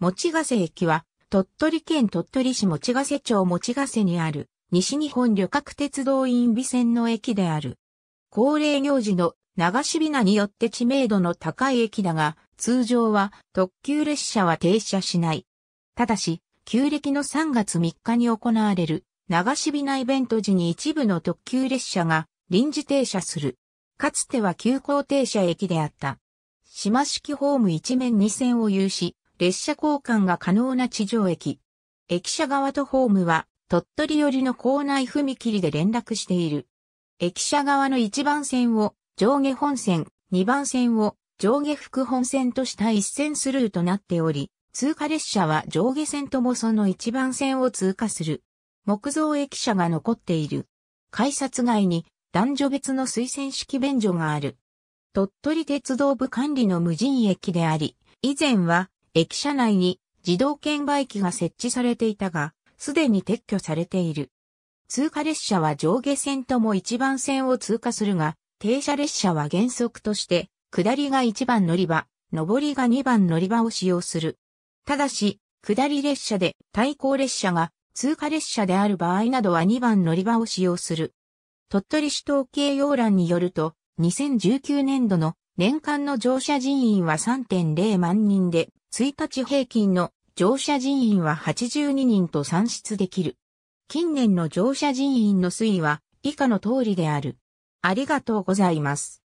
持ヶ瀬駅は、鳥取県鳥取市持ヶ瀬町持ヶ瀬にある、西日本旅客鉄道員備線の駅である。恒例行事の流しびなによって知名度の高い駅だが、通常は特急列車は停車しない。ただし、旧暦の3月3日に行われる流しびなイベント時に一部の特急列車が臨時停車する。かつては急行停車駅であった。島式ホーム一面二線を有し、列車交換が可能な地上駅。駅舎側とホームは、鳥取寄りの構内踏切で連絡している。駅舎側の1番線を上下本線、2番線を上下副本線とした一線スルーとなっており、通過列車は上下線ともその1番線を通過する。木造駅舎が残っている。改札外に男女別の推薦式便所がある。鳥取鉄道部管理の無人駅であり、以前は駅舎内に自動券売機が設置されていたが、すでに撤去されている。通過列車は上下線とも一番線を通過するが、停車列車は原則として、下りが一番乗り場、上りが二番乗り場を使用する。ただし、下り列車で対向列車が通過列車である場合などは2番乗り場を使用する。鳥取市統計要欄によると、2019年度の年間の乗車人員は3.0万人で、1日平均の乗車人員は82人と算出できる。近年の乗車人員の推移は以下の通りである。ありがとうございます。